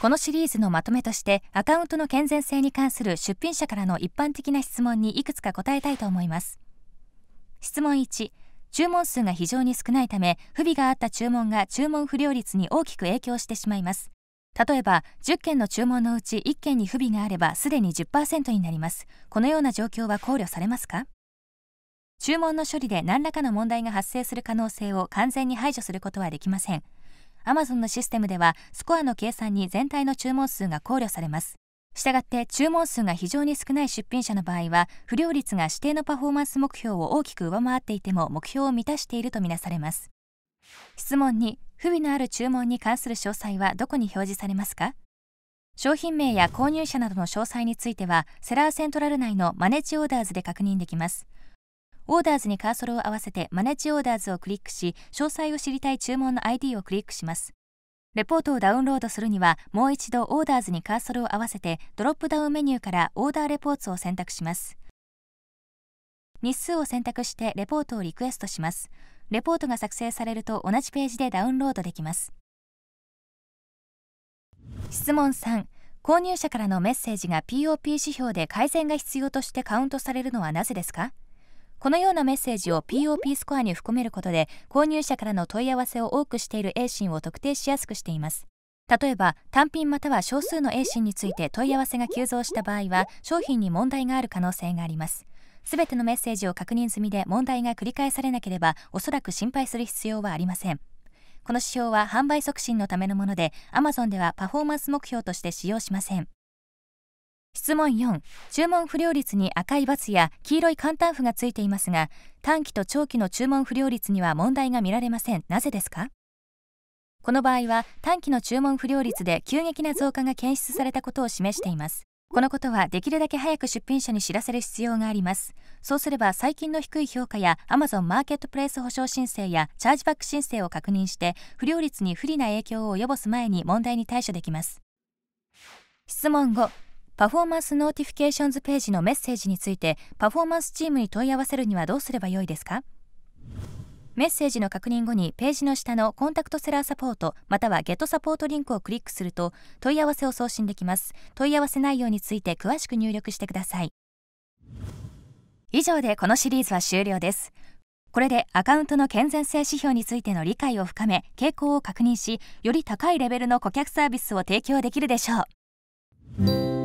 このシリーズのまとめとしてアカウントの健全性に関する出品者からの一般的な質問にいくつか答えたいと思います質問1注文数が非常に少ないため不備があった注文が注文不良率に大きく影響してしまいます例えば10件の注文のうち1件に不備があればすでに10%になりますこのような状況は考慮されますか注文の処理で何らかの問題が発生する可能性を完全に排除することはできません Amazon のシステムではスコアの計算に全体の注文数が考慮されますしたがって注文数が非常に少ない出品者の場合は不良率が指定のパフォーマンス目標を大きく上回っていても目標を満たしているとみなされます質問に不備のある注文に関する詳細はどこに表示されますか商品名や購入者などの詳細についてはセラーセントラル内のマネッジオーダーズで確認できますオーダーズにカーソルを合わせてマネジオーダーズをクリックし詳細を知りたい注文の ID をクリックしますレポートをダウンロードするにはもう一度オーダーズにカーソルを合わせてドロップダウンメニューからオーダーレポーツを選択します日数を選択してレポートをリクエストしますレポートが作成されると同じページでダウンロードできます質問3購入者からのメッセージが POP 指標で改善が必要としてカウントされるのはなぜですかこのようなメッセージを POP スコアに含めることで購入者からの問い合わせを多くしている A 信を特定しやすくしています例えば単品または少数の A 信について問い合わせが急増した場合は商品に問題がある可能性がありますすべてのメッセージを確認済みで問題が繰り返されなければおそらく心配する必要はありませんこの指標は販売促進のためのもので Amazon ではパフォーマンス目標として使用しません質問4注文不良率に赤いバツや黄色い簡単符がついていますが短期と長期の注文不良率には問題が見られませんなぜですかこの場合は短期の注文不良率で急激な増加が検出されたことを示していますこのことはできるだけ早く出品者に知らせる必要がありますそうすれば最近の低い評価や Amazon マーケットプレイス保証申請やチャージバック申請を確認して不良率に不利な影響を及ぼす前に問題に対処できます質問5パフォーマンスノーティフィケーションズページのメッセージについてパフォーマンスチームに問い合わせるにはどうすればよいですかメッセージの確認後にページの下のコンタクトセラーサポートまたはゲットサポートリンクをクリックすると問い合わせを送信できます問い合わせ内容について詳しく入力してください以上でこのシリーズは終了ですこれでアカウントの健全性指標についての理解を深め傾向を確認しより高いレベルの顧客サービスを提供できるでしょう